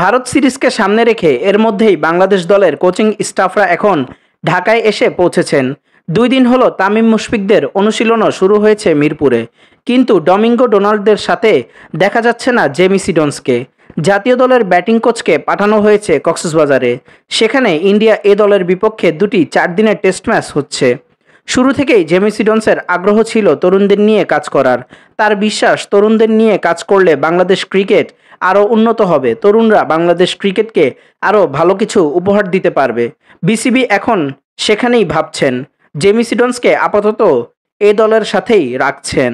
ভারত সিরিজকে সামনে রেখে এর মধ্যেই বাংলাদেশ দলের কোচিং স্টাফরা এখন ঢাকায় এসে পৌঁছেছেন দুই দিন হলো তামিম মুশফিকদের অনুশীলনও শুরু হয়েছে মিরপুরে কিন্তু ডমিঙ্গো ডোনাল্ডদের সাথে দেখা যাচ্ছে না জেমিসিডনসকে জাতীয় দলের ব্যাটিং কোচকে পাঠানো হয়েছে কক্সবাজারে সেখানে ইন্ডিয়া এ দলের বিপক্ষে দুটি চার দিনের টেস্ট ম্যাচ হচ্ছে শুরু থেকেই জেমিসিডন্সের আগ্রহ ছিল তরুণদের নিয়ে কাজ করার তার বিশ্বাস তরুণদের নিয়ে কাজ করলে বাংলাদেশ ক্রিকেট আরও উন্নত হবে তরুণরা বাংলাদেশ ক্রিকেটকে আরও ভালো কিছু উপহার দিতে পারবে বিসিবি এখন সেখানেই ভাবছেন জেমিসিডন্সকে আপাতত এ দলের সাথেই রাখছেন